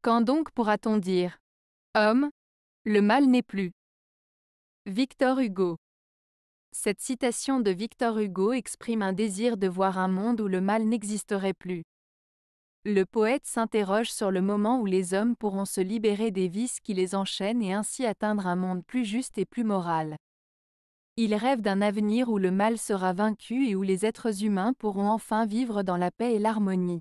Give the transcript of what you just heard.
Quand donc pourra-t-on dire Homme, le mal n'est plus Victor Hugo Cette citation de Victor Hugo exprime un désir de voir un monde où le mal n'existerait plus. Le poète s'interroge sur le moment où les hommes pourront se libérer des vices qui les enchaînent et ainsi atteindre un monde plus juste et plus moral. Il rêve d'un avenir où le mal sera vaincu et où les êtres humains pourront enfin vivre dans la paix et l'harmonie.